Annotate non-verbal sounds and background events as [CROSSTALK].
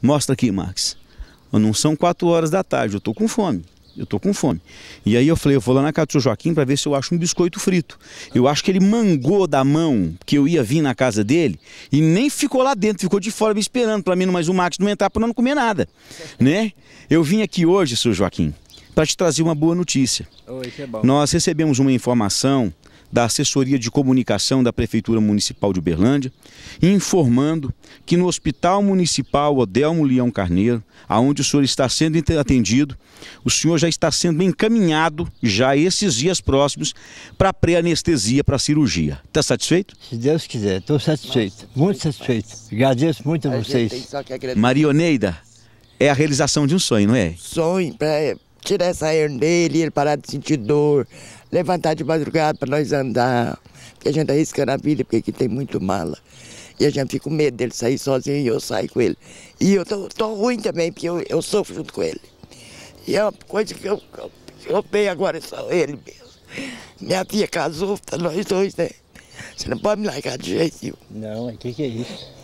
Mostra aqui, Max. Não são quatro horas da tarde, eu estou com fome. Eu estou com fome. E aí eu falei, eu vou lá na casa do seu Joaquim para ver se eu acho um biscoito frito. Eu acho que ele mangou da mão que eu ia vir na casa dele e nem ficou lá dentro, ficou de fora me esperando para mim, mas o Max não entrar para não comer nada, [LAUGHS] né? Eu vim aqui hoje, seu Joaquim, para te trazer uma boa notícia. Oi, que é bom. Nós recebemos uma informação da Assessoria de Comunicação da Prefeitura Municipal de Uberlândia, informando que no Hospital Municipal Odelmo Leão Carneiro, aonde o senhor está sendo atendido, o senhor já está sendo encaminhado, já esses dias próximos, para pré-anestesia, para cirurgia. Está satisfeito? Se Deus quiser, estou satisfeito, muito satisfeito. Agradeço muito a vocês. Marioneida, é a realização de um sonho, não é? Sonho, para é, tirar essa hernia dele, ele parar de sentir dor, levantar de madrugada para nós andar, porque a gente tá arriscando na vida, porque aqui tem muito mala. E a gente fica com medo dele sair sozinho e eu saio com ele. E eu tô, tô ruim também, porque eu, eu sofro junto com ele. E é uma coisa que eu, eu, eu agora é só ele mesmo. Minha filha casou, tá nós dois, né? Você não pode me largar de jeito nenhum. Não, o é que, que é isso?